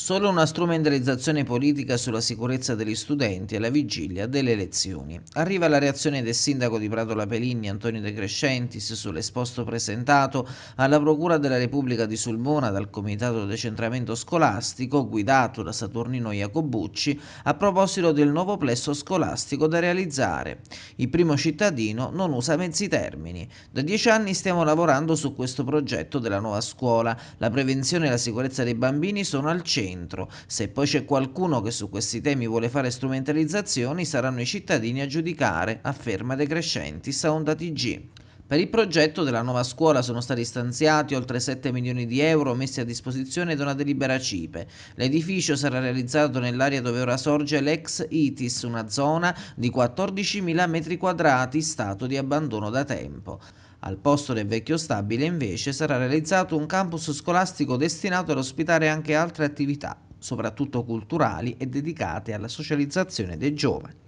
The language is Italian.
Solo una strumentalizzazione politica sulla sicurezza degli studenti alla vigilia delle elezioni. Arriva la reazione del sindaco di Prato La Peligni, Antonio De Crescentis, sull'esposto presentato alla Procura della Repubblica di Sulmona dal Comitato Decentramento Scolastico, guidato da Saturnino Iacobucci, a proposito del nuovo plesso scolastico da realizzare. Il primo cittadino non usa mezzi termini. Da dieci anni stiamo lavorando su questo progetto della nuova scuola. La prevenzione e la sicurezza dei bambini sono al centro dentro. Se poi c'è qualcuno che su questi temi vuole fare strumentalizzazioni, saranno i cittadini a giudicare, afferma De Crescenti, a Onda TG. Per il progetto della nuova scuola sono stati stanziati oltre 7 milioni di euro messi a disposizione da una delibera CIPE. L'edificio sarà realizzato nell'area dove ora sorge l'ex ITIS, una zona di 14.000 m2 stato di abbandono da tempo. Al posto del vecchio stabile invece sarà realizzato un campus scolastico destinato ad ospitare anche altre attività, soprattutto culturali e dedicate alla socializzazione dei giovani.